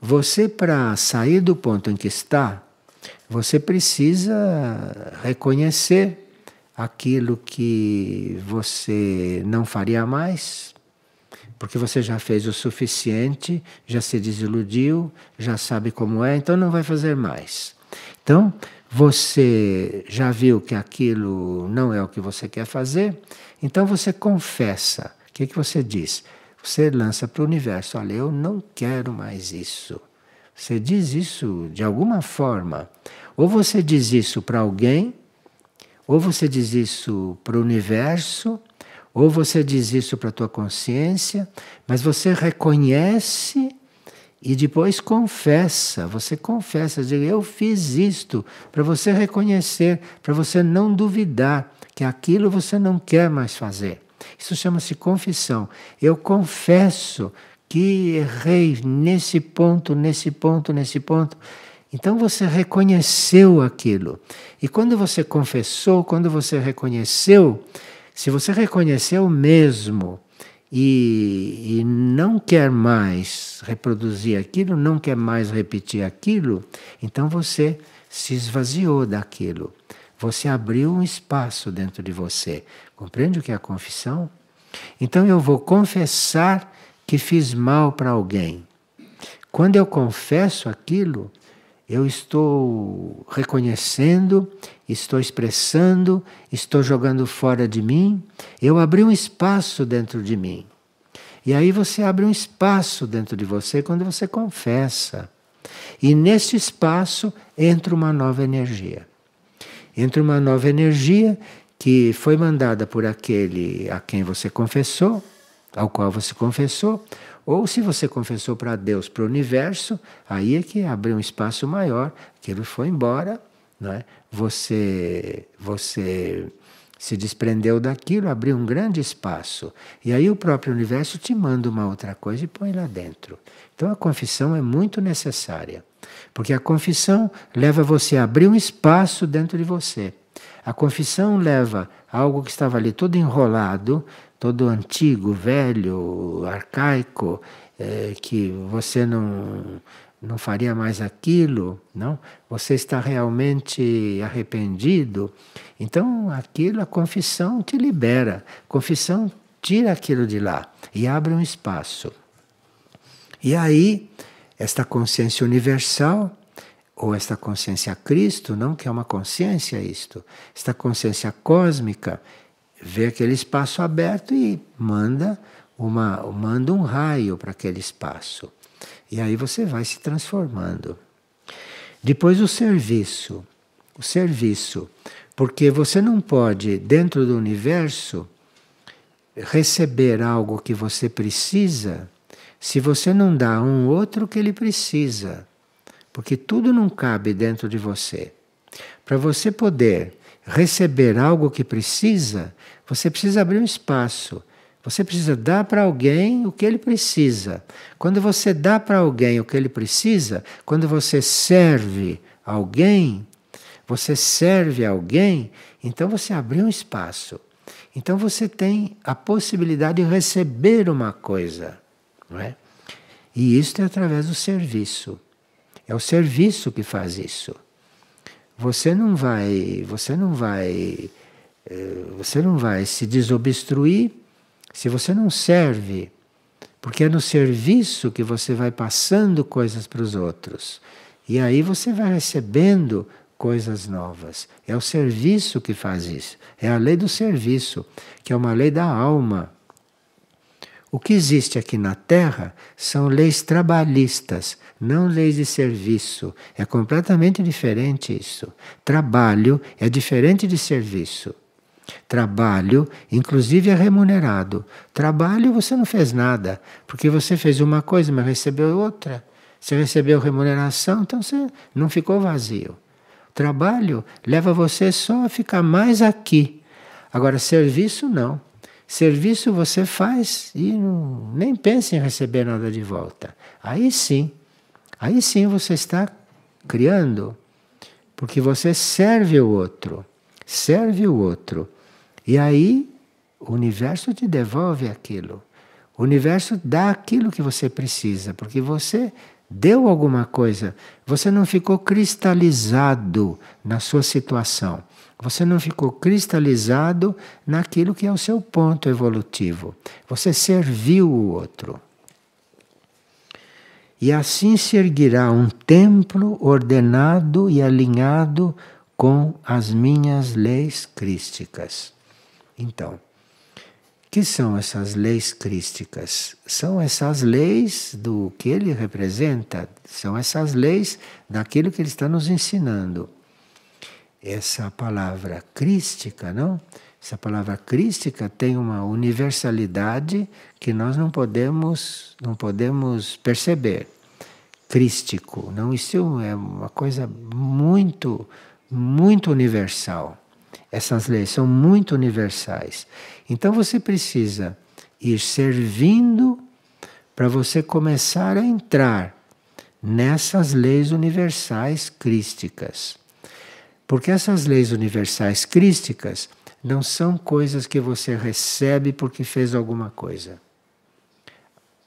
você, para sair do ponto em que está, você precisa reconhecer aquilo que você não faria mais, porque você já fez o suficiente, já se desiludiu, já sabe como é, então não vai fazer mais. Então, você já viu que aquilo não é o que você quer fazer, então você confessa. O que, que você diz? Você lança para o universo: olha, eu não quero mais isso. Você diz isso de alguma forma. Ou você diz isso para alguém, ou você diz isso para o universo, ou você diz isso para a tua consciência, mas você reconhece e depois confessa, você confessa, diz, eu fiz isto, para você reconhecer, para você não duvidar que aquilo você não quer mais fazer. Isso chama-se confissão. Eu confesso que errei nesse ponto, nesse ponto, nesse ponto. Então você reconheceu aquilo. E quando você confessou, quando você reconheceu, se você reconheceu mesmo e, e, não quer mais reproduzir aquilo, não quer mais repetir aquilo, então você se esvaziou daquilo. Você abriu um espaço dentro de você. Compreende o que é a confissão? Então eu vou confessar que fiz mal para alguém. Quando eu confesso aquilo, eu estou reconhecendo, estou expressando, estou jogando fora de mim, eu abri um espaço dentro de mim. E aí você abre um espaço dentro de você quando você confessa. E nesse espaço entra uma nova energia. Entra uma nova energia que foi mandada por aquele a quem você confessou, ao qual você confessou, ou se você confessou para Deus, para o universo, aí é que abriu um espaço maior, aquilo foi embora, não é? Você você se desprendeu daquilo, abriu um grande espaço. E aí o próprio universo te manda uma outra coisa e põe lá dentro. Então a confissão é muito necessária, porque a confissão leva você a abrir um espaço dentro de você. A confissão leva algo que estava ali todo enrolado, todo antigo, velho, arcaico, é, que você não, não faria mais aquilo, não? Você está realmente arrependido. Então, aquilo, a confissão te libera. Confissão tira aquilo de lá e abre um espaço. E aí, esta consciência universal ou esta consciência a Cristo, não que é uma consciência isto, esta consciência cósmica vê aquele espaço aberto e manda uma manda um raio para aquele espaço. E aí você vai se transformando. Depois o serviço. O serviço, porque você não pode dentro do universo receber algo que você precisa se você não dá a um outro que ele precisa porque tudo não cabe dentro de você. Para você poder receber algo que precisa, você precisa abrir um espaço. Você precisa dar para alguém o que ele precisa. Quando você dá para alguém o que ele precisa, quando você serve alguém, você serve alguém, então você abriu um espaço. Então você tem a possibilidade de receber uma coisa, não é? E isso é através do serviço. É o serviço que faz isso. Você não vai, você não vai, eh, você não vai se desobstruir se você não serve, porque é no serviço que você vai passando coisas para os outros. E aí você vai recebendo coisas novas. É o serviço que faz isso. É a lei do serviço, que é uma lei da alma. O que existe aqui na Terra são leis trabalhistas, não leis de serviço. É completamente diferente isso. Trabalho é diferente de serviço. Trabalho, inclusive, é remunerado. Trabalho você não fez nada, porque você fez uma coisa, mas recebeu outra. Você recebeu remuneração, então você não ficou vazio. Trabalho leva você só a ficar mais aqui. Agora, serviço não. Serviço você faz e não, nem pensa em receber nada de volta. Aí sim, Aí sim você está criando, porque você serve o outro, serve o outro. E aí o universo te devolve aquilo. O universo dá aquilo que você precisa, porque você deu alguma coisa, você não ficou cristalizado na sua situação, você não ficou cristalizado naquilo que é o seu ponto evolutivo. Você serviu o outro e assim se erguirá um templo ordenado e alinhado com as minhas leis crísticas. Então, que são essas leis crísticas? São essas leis do que ele representa, são essas leis daquilo que ele está nos ensinando. Essa palavra crística, não? Essa palavra crística tem uma universalidade que nós não podemos, não podemos perceber. Crístico, não isso é uma coisa muito, muito universal. Essas leis são muito universais. Então você precisa ir servindo para você começar a entrar nessas leis universais crísticas. Porque essas leis universais crísticas não são coisas que você recebe porque fez alguma coisa.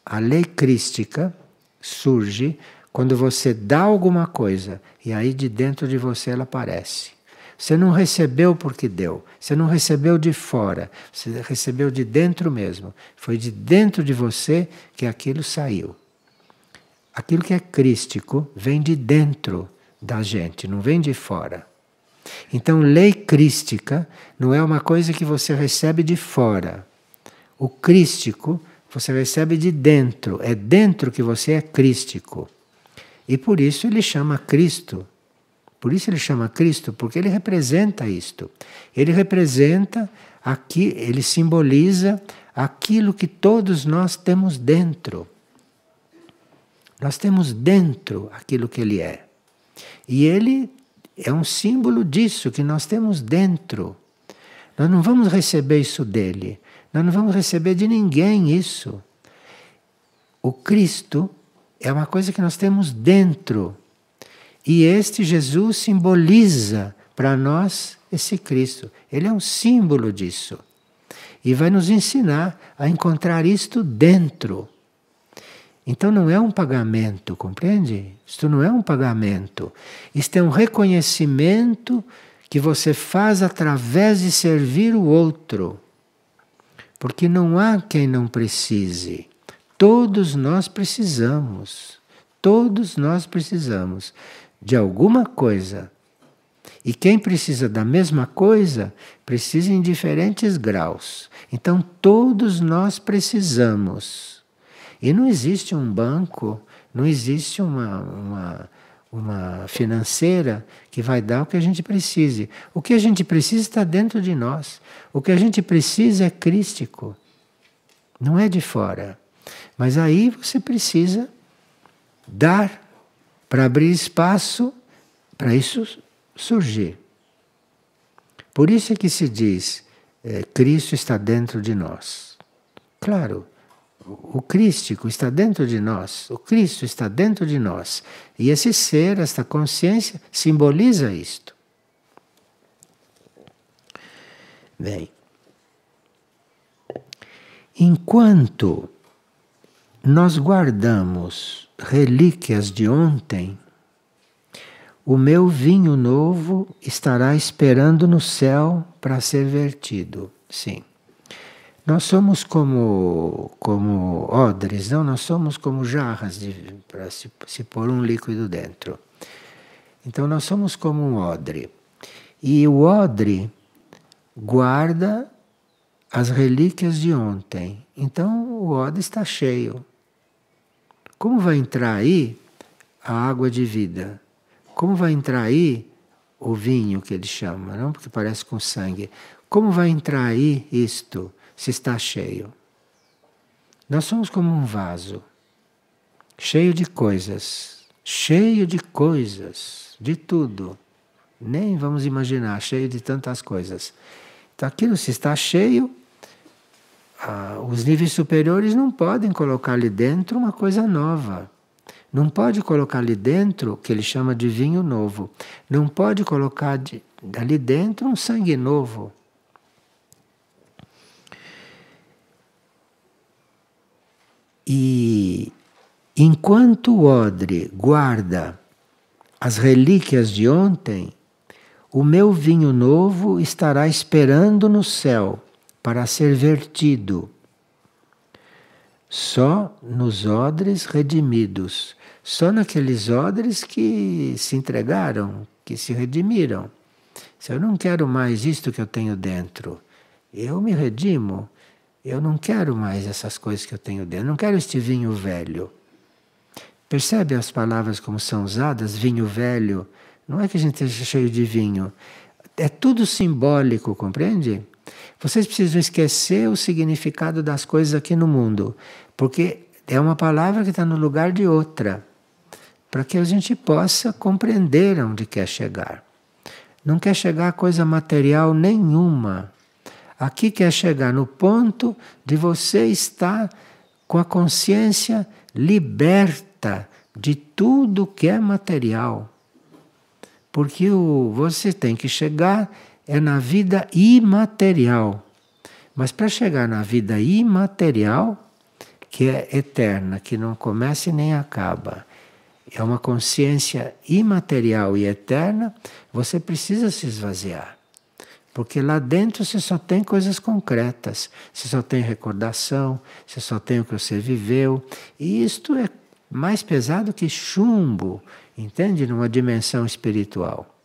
A lei crística surge quando você dá alguma coisa e aí de dentro de você ela aparece. Você não recebeu porque deu, você não recebeu de fora, você recebeu de dentro mesmo. Foi de dentro de você que aquilo saiu. Aquilo que é crístico vem de dentro da gente, não vem de fora. Então, lei crística não é uma coisa que você recebe de fora. O crístico você recebe de dentro, é dentro que você é crístico. E por isso ele chama Cristo. Por isso ele chama Cristo, porque ele representa isto. Ele representa aqui, ele simboliza aquilo que todos nós temos dentro. Nós temos dentro aquilo que ele é. E ele é um símbolo disso que nós temos dentro. Nós não vamos receber isso dele, nós não vamos receber de ninguém isso. O Cristo é uma coisa que nós temos dentro. E este Jesus simboliza para nós esse Cristo. Ele é um símbolo disso. E vai nos ensinar a encontrar isto dentro. Então não é um pagamento, compreende? Isto não é um pagamento. Isto é um reconhecimento que você faz através de servir o outro. Porque não há quem não precise. Todos nós precisamos. Todos nós precisamos de alguma coisa. E quem precisa da mesma coisa, precisa em diferentes graus. Então todos nós precisamos. E não existe um banco, não existe uma, uma, uma financeira que vai dar o que a gente precise. O que a gente precisa está dentro de nós. O que a gente precisa é crístico, não é de fora. Mas aí você precisa dar para abrir espaço para isso surgir. Por isso é que se diz, é, Cristo está dentro de nós. Claro, o crístico está dentro de nós, o Cristo está dentro de nós. E esse ser, esta consciência, simboliza isto. Bem, enquanto nós guardamos relíquias de ontem, o meu vinho novo estará esperando no céu para ser vertido. Sim. Nós somos como, como odres, não? Nós somos como jarras para se, se pôr um líquido dentro. Então nós somos como um odre. E o odre guarda as relíquias de ontem. Então o odre está cheio. Como vai entrar aí a água de vida? Como vai entrar aí o vinho que ele chama, não? Porque parece com sangue. Como vai entrar aí isto? se está cheio. Nós somos como um vaso, cheio de coisas, cheio de coisas, de tudo. Nem vamos imaginar, cheio de tantas coisas. Então, aquilo se está cheio, ah, os níveis superiores não podem colocar ali dentro uma coisa nova. Não pode colocar ali dentro, o que ele chama de vinho novo. Não pode colocar de, ali dentro um sangue novo. E enquanto o odre guarda as relíquias de ontem, o meu vinho novo estará esperando no céu para ser vertido. Só nos odres redimidos, só naqueles odres que se entregaram, que se redimiram. Se eu não quero mais isto que eu tenho dentro, eu me redimo. Eu não quero mais essas coisas que eu tenho dentro, não quero este vinho velho. Percebe as palavras como são usadas? Vinho velho. Não é que a gente esteja cheio de vinho. É tudo simbólico, compreende? Vocês precisam esquecer o significado das coisas aqui no mundo, porque é uma palavra que está no lugar de outra, para que a gente possa compreender onde quer chegar. Não quer chegar a coisa material nenhuma. Aqui quer chegar no ponto de você estar com a consciência liberta de tudo que é material. Porque o, você tem que chegar é na vida imaterial. Mas para chegar na vida imaterial, que é eterna, que não começa e nem acaba, é uma consciência imaterial e eterna, você precisa se esvaziar. Porque lá dentro você só tem coisas concretas, você só tem recordação, você só tem o que você viveu. E isto é mais pesado que chumbo, entende? Numa dimensão espiritual.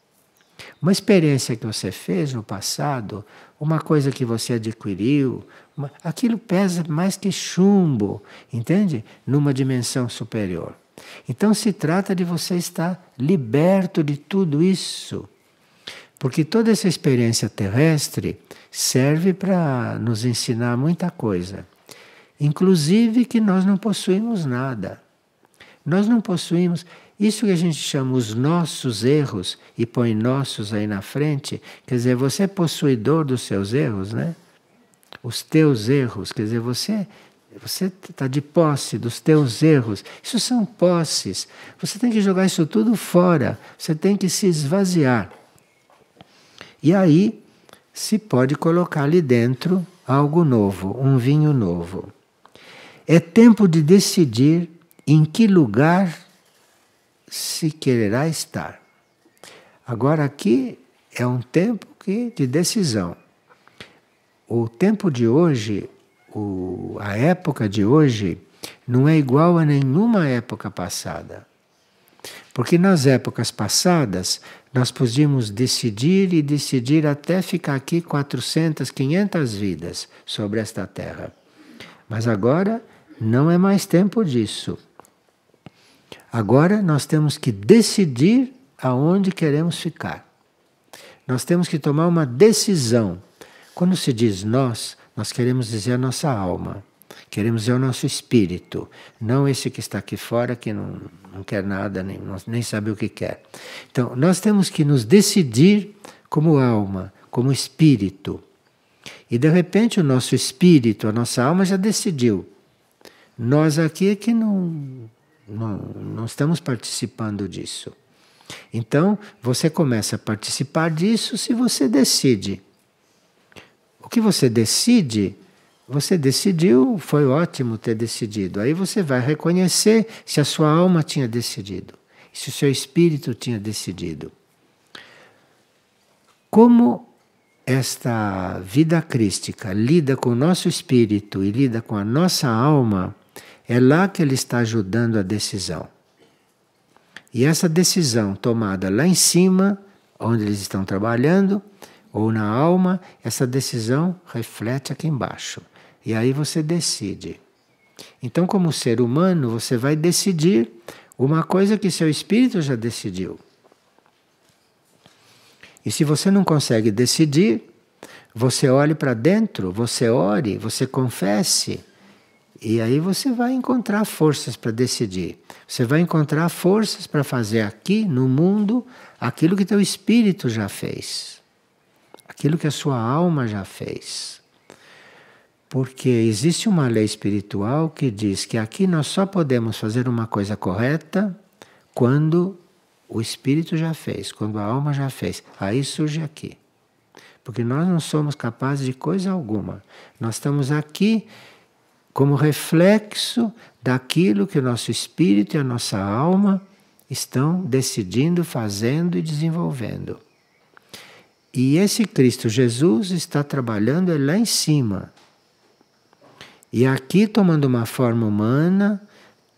Uma experiência que você fez no passado, uma coisa que você adquiriu, uma, aquilo pesa mais que chumbo, entende? Numa dimensão superior. Então se trata de você estar liberto de tudo isso porque toda essa experiência terrestre serve para nos ensinar muita coisa. Inclusive que nós não possuímos nada. Nós não possuímos. Isso que a gente chama os nossos erros e põe nossos aí na frente, quer dizer, você é possuidor dos seus erros, né? Os teus erros, quer dizer, você você está de posse dos teus erros. Isso são posses. Você tem que jogar isso tudo fora. Você tem que se esvaziar. E aí se pode colocar ali dentro algo novo, um vinho novo. É tempo de decidir em que lugar se quererá estar. Agora aqui é um tempo que, de decisão. O tempo de hoje, o, a época de hoje, não é igual a nenhuma época passada. Porque nas épocas passadas, nós podíamos decidir e decidir até ficar aqui 400, 500 vidas sobre esta terra. Mas agora não é mais tempo disso. Agora nós temos que decidir aonde queremos ficar. Nós temos que tomar uma decisão. Quando se diz nós, nós queremos dizer a nossa alma. Queremos é o nosso espírito, não esse que está aqui fora que não, não quer nada, nem, nem sabe o que quer. Então, nós temos que nos decidir como alma, como espírito. E de repente o nosso espírito, a nossa alma já decidiu. Nós aqui é que não, não, não estamos participando disso. Então, você começa a participar disso se você decide. O que você decide você decidiu, foi ótimo ter decidido. Aí você vai reconhecer se a sua alma tinha decidido, se o seu espírito tinha decidido. Como esta vida crística lida com o nosso espírito e lida com a nossa alma, é lá que ele está ajudando a decisão. E essa decisão tomada lá em cima, onde eles estão trabalhando, ou na alma, essa decisão reflete aqui embaixo. E aí você decide. Então, como ser humano, você vai decidir uma coisa que seu espírito já decidiu. E se você não consegue decidir, você olhe para dentro, você ore, você confesse. E aí você vai encontrar forças para decidir. Você vai encontrar forças para fazer aqui no mundo aquilo que teu espírito já fez. Aquilo que a sua alma já fez. Porque existe uma lei espiritual que diz que aqui nós só podemos fazer uma coisa correta quando o espírito já fez, quando a alma já fez. Aí surge aqui. Porque nós não somos capazes de coisa alguma. Nós estamos aqui como reflexo daquilo que o nosso espírito e a nossa alma estão decidindo, fazendo e desenvolvendo. E esse Cristo Jesus está trabalhando é lá em cima, e aqui, tomando uma forma humana,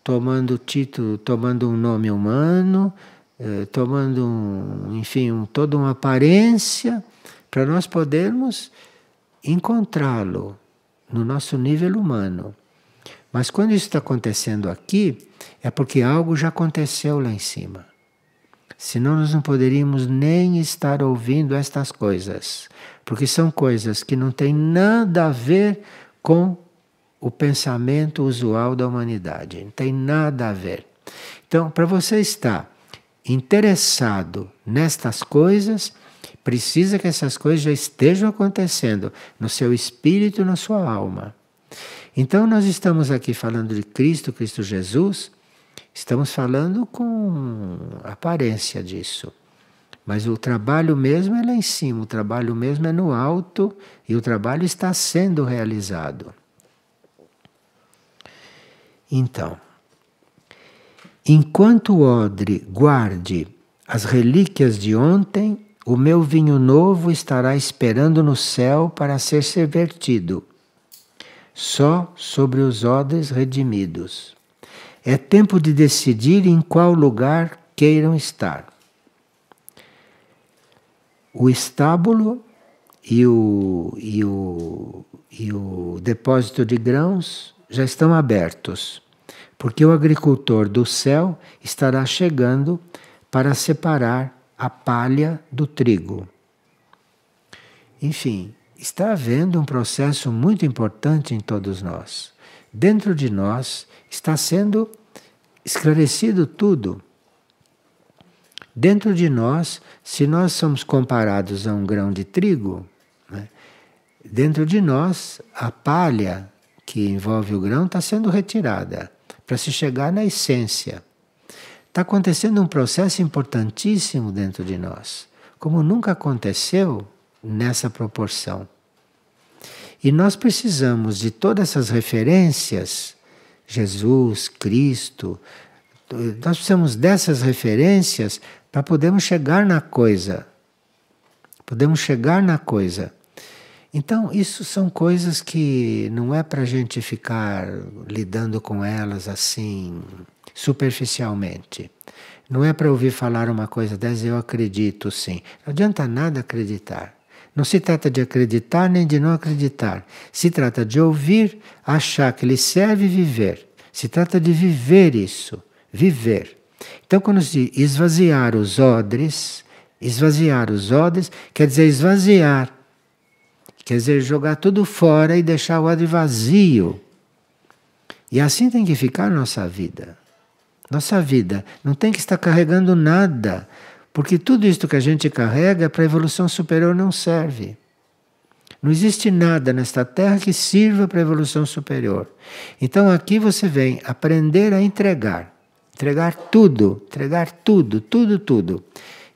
tomando título, tomando um nome humano, eh, tomando, um, enfim, um, toda uma aparência, para nós podermos encontrá-lo no nosso nível humano. Mas quando isso está acontecendo aqui, é porque algo já aconteceu lá em cima. Senão nós não poderíamos nem estar ouvindo estas coisas, porque são coisas que não têm nada a ver com o pensamento usual da humanidade. Não tem nada a ver. Então, para você estar interessado nestas coisas, precisa que essas coisas já estejam acontecendo no seu espírito e na sua alma. Então, nós estamos aqui falando de Cristo, Cristo Jesus, estamos falando com aparência disso. Mas o trabalho mesmo é lá em cima, o trabalho mesmo é no alto e o trabalho está sendo realizado. Então, enquanto o odre guarde as relíquias de ontem, o meu vinho novo estará esperando no céu para ser servertido, só sobre os odres redimidos. É tempo de decidir em qual lugar queiram estar. O estábulo e o, e o, e o depósito de grãos já estão abertos, porque o agricultor do céu estará chegando para separar a palha do trigo. Enfim, está havendo um processo muito importante em todos nós. Dentro de nós está sendo esclarecido tudo. Dentro de nós, se nós somos comparados a um grão de trigo, né, dentro de nós, a palha que envolve o grão está sendo retirada para se chegar na essência. Está acontecendo um processo importantíssimo dentro de nós, como nunca aconteceu nessa proporção. E nós precisamos de todas essas referências, Jesus, Cristo, nós precisamos dessas referências para podermos chegar na coisa. Podemos chegar na coisa. Então, isso são coisas que não é para a gente ficar lidando com elas assim superficialmente. Não é para ouvir falar uma coisa dessa, eu acredito sim. Não adianta nada acreditar. Não se trata de acreditar nem de não acreditar. Se trata de ouvir, achar que lhe serve viver. Se trata de viver isso, viver. Então, quando se esvaziar os odres, esvaziar os odres quer dizer esvaziar Quer dizer, jogar tudo fora e deixar o odre vazio. E assim tem que ficar nossa vida. Nossa vida não tem que estar carregando nada, porque tudo isto que a gente carrega para a evolução superior não serve. Não existe nada nesta terra que sirva para a evolução superior. Então aqui você vem aprender a entregar. Entregar tudo, entregar tudo, tudo, tudo.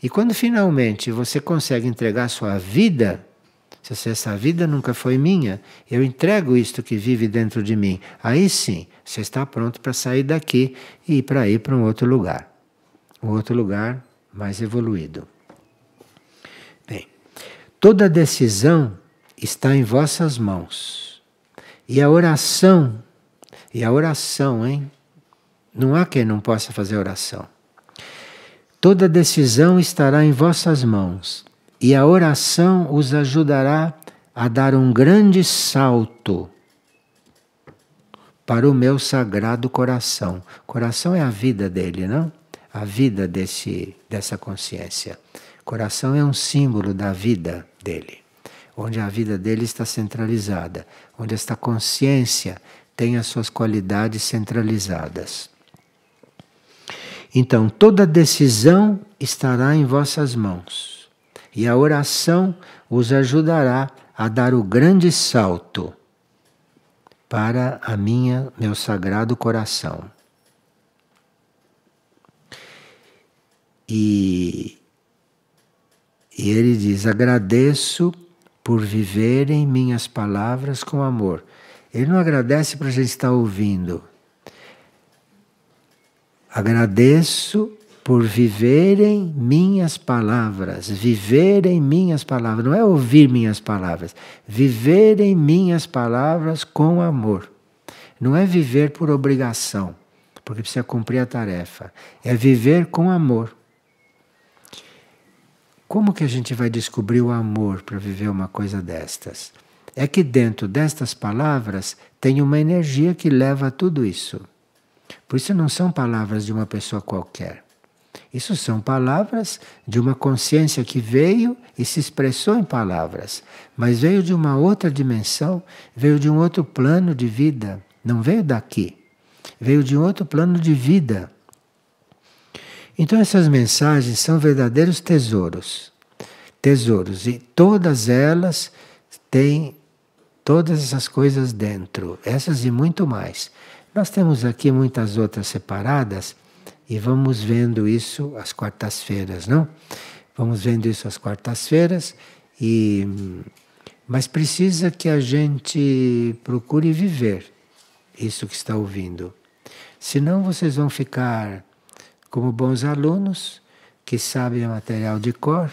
E quando finalmente você consegue entregar sua vida, se essa vida nunca foi minha, eu entrego isto que vive dentro de mim. Aí sim, você está pronto para sair daqui e ir para ir para um outro lugar. Um outro lugar mais evoluído. Bem, toda decisão está em vossas mãos. E a oração, e a oração, hein? Não há quem não possa fazer oração. Toda decisão estará em vossas mãos e a oração os ajudará a dar um grande salto para o meu sagrado coração. Coração é a vida dele, não? A vida desse, dessa consciência. Coração é um símbolo da vida dele, onde a vida dele está centralizada, onde esta consciência tem as suas qualidades centralizadas. Então, toda decisão estará em vossas mãos e a oração os ajudará a dar o grande salto para a minha, meu sagrado coração. E, e ele diz: agradeço por viverem minhas palavras com amor. Ele não agradece para a gente estar tá ouvindo. Agradeço por viverem minhas palavras, viverem minhas palavras, não é ouvir minhas palavras, viverem minhas palavras com amor. Não é viver por obrigação, porque precisa cumprir a tarefa, é viver com amor. Como que a gente vai descobrir o amor para viver uma coisa destas? É que dentro destas palavras tem uma energia que leva a tudo isso. Por isso não são palavras de uma pessoa qualquer. Isso são palavras de uma consciência que veio e se expressou em palavras, mas veio de uma outra dimensão, veio de um outro plano de vida, não veio daqui, veio de um outro plano de vida. Então, essas mensagens são verdadeiros tesouros. Tesouros, e todas elas têm todas essas coisas dentro, essas e muito mais. Nós temos aqui muitas outras separadas e vamos vendo isso às quartas-feiras, não? Vamos vendo isso às quartas-feiras e mas precisa que a gente procure viver isso que está ouvindo. Senão vocês vão ficar como bons alunos que sabem material de cor,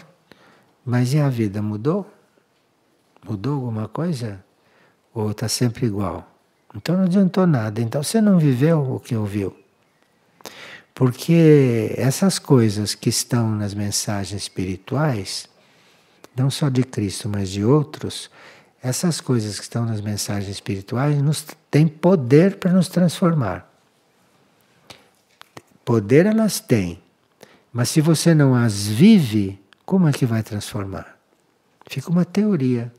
mas e a vida mudou? Mudou alguma coisa? Ou está sempre igual? Então não adiantou nada. Então você não viveu o que ouviu. Porque essas coisas que estão nas mensagens espirituais, não só de Cristo, mas de outros, essas coisas que estão nas mensagens espirituais nos, têm poder para nos transformar. Poder elas têm, mas se você não as vive, como é que vai transformar? Fica uma teoria.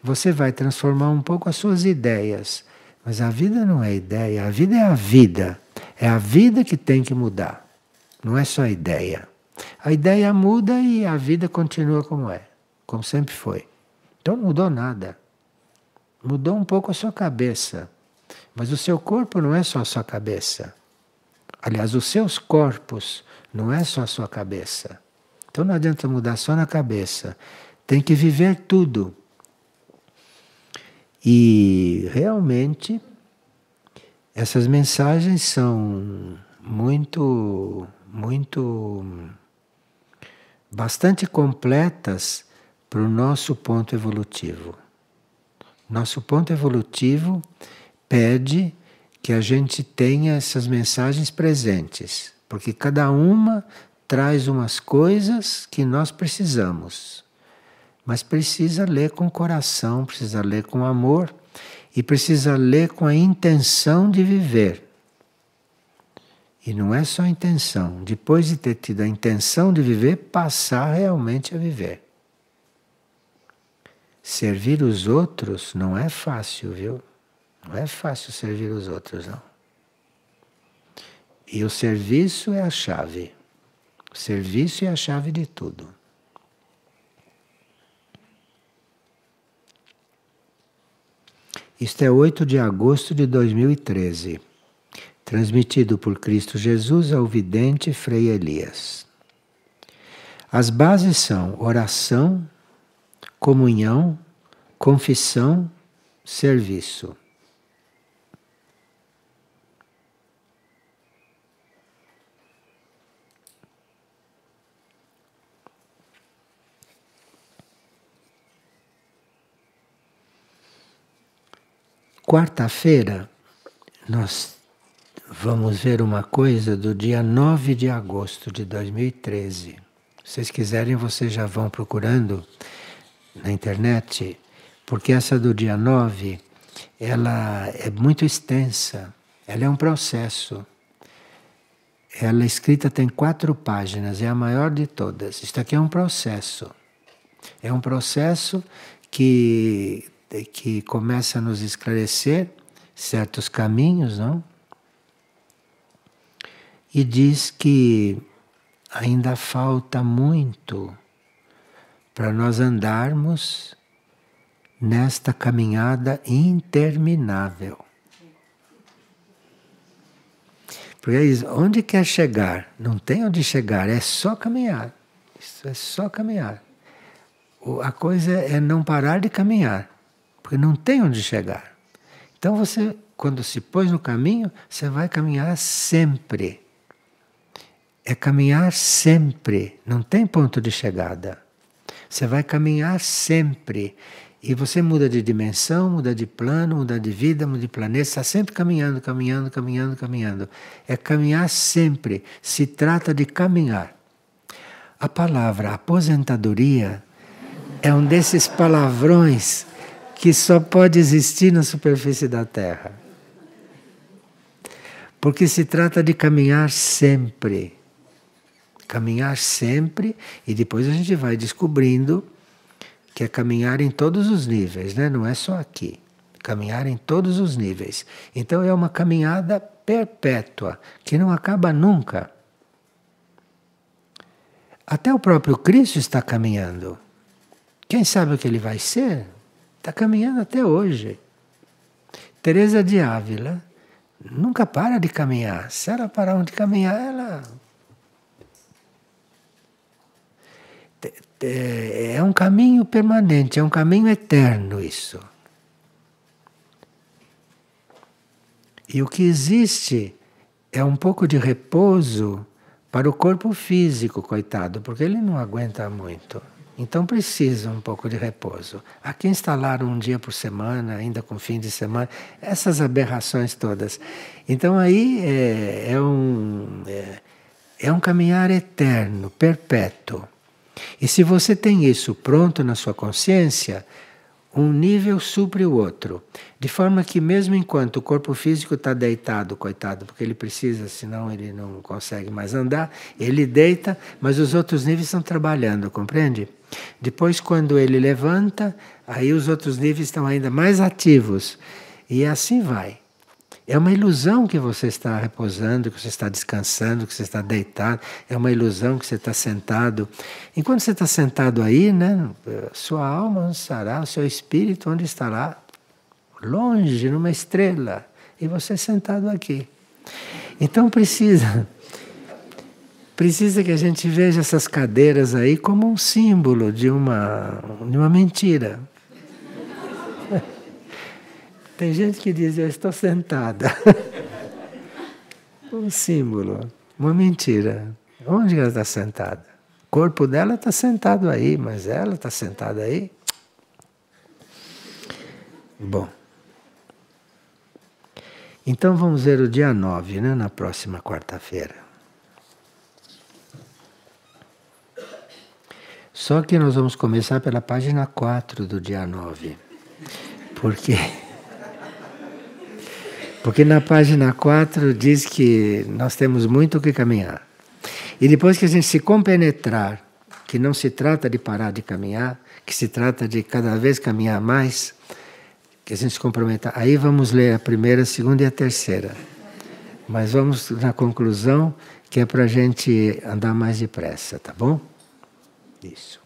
Você vai transformar um pouco as suas ideias, mas a vida não é ideia, a vida é a vida. É a vida que tem que mudar, não é só a ideia. A ideia muda e a vida continua como é, como sempre foi. Então não mudou nada. Mudou um pouco a sua cabeça. Mas o seu corpo não é só a sua cabeça. Aliás, os seus corpos não é só a sua cabeça. Então não adianta mudar só na cabeça. Tem que viver tudo. E realmente essas mensagens são muito, muito, bastante completas para o nosso ponto evolutivo. Nosso ponto evolutivo pede que a gente tenha essas mensagens presentes, porque cada uma traz umas coisas que nós precisamos. Mas precisa ler com coração, precisa ler com amor e precisa ler com a intenção de viver. E não é só intenção, depois de ter tido a intenção de viver, passar realmente a viver. Servir os outros não é fácil, viu? Não é fácil servir os outros, não. E o serviço é a chave. O serviço é a chave de tudo. Isto é 8 de agosto de 2013. Transmitido por Cristo Jesus ao vidente Frei Elias. As bases são oração, comunhão, confissão, serviço. Quarta-feira, nós vamos ver uma coisa do dia 9 de agosto de 2013. Se vocês quiserem, vocês já vão procurando na internet, porque essa do dia 9, ela é muito extensa, ela é um processo. Ela é escrita tem quatro páginas, é a maior de todas. Isto aqui é um processo. É um processo que é que começa a nos esclarecer certos caminhos, não? E diz que ainda falta muito para nós andarmos nesta caminhada interminável. Porque aí, onde quer chegar? Não tem onde chegar, é só caminhar. Isso é só caminhar. A coisa é não parar de caminhar porque não tem onde chegar. Então você, quando se põe no caminho, você vai caminhar sempre. É caminhar sempre, não tem ponto de chegada. Você vai caminhar sempre. E você muda de dimensão, muda de plano, muda de vida, muda de planeta, está sempre caminhando, caminhando, caminhando, caminhando. É caminhar sempre. Se trata de caminhar. A palavra aposentadoria é um desses palavrões que só pode existir na superfície da Terra. Porque se trata de caminhar sempre. Caminhar sempre, e depois a gente vai descobrindo que é caminhar em todos os níveis, né? não é só aqui. Caminhar em todos os níveis. Então é uma caminhada perpétua, que não acaba nunca. Até o próprio Cristo está caminhando. Quem sabe o que ele vai ser? Está caminhando até hoje. Teresa de Ávila nunca para de caminhar. Se ela parar de caminhar, ela é um caminho permanente, é um caminho eterno isso. E o que existe é um pouco de repouso para o corpo físico, coitado, porque ele não aguenta muito. Então precisa um pouco de repouso. Aqui instalaram um dia por semana, ainda com fim de semana, essas aberrações todas. Então aí é, é um, é, é um caminhar eterno, perpétuo. E se você tem isso pronto na sua consciência, um nível supre o outro. De forma que, mesmo enquanto o corpo físico está deitado, coitado, porque ele precisa, senão ele não consegue mais andar, ele deita, mas os outros níveis estão trabalhando, compreende? Depois, quando ele levanta, aí os outros níveis estão ainda mais ativos. E assim vai. É uma ilusão que você está repousando, que você está descansando, que você está deitado. É uma ilusão que você está sentado. Enquanto você está sentado aí, né, sua alma onde estará, o seu espírito onde estará? Longe, numa estrela. E você sentado aqui. Então precisa precisa que a gente veja essas cadeiras aí como um símbolo de uma, de uma mentira. <laughs> Tem gente que diz, eu estou sentada. <laughs> um símbolo, uma mentira. Onde ela está sentada? O corpo dela está sentado aí, mas ela está sentada aí? Bom. Então vamos ver o dia 9, né, na próxima quarta-feira. Só que nós vamos começar pela página 4 do dia 9. Porque. Porque na página 4 diz que nós temos muito o que caminhar. E depois que a gente se compenetrar, que não se trata de parar de caminhar, que se trata de cada vez caminhar mais, que a gente se comprometa. Aí vamos ler a primeira, a segunda e a terceira. Mas vamos na conclusão, que é para a gente andar mais depressa, tá bom? stesso.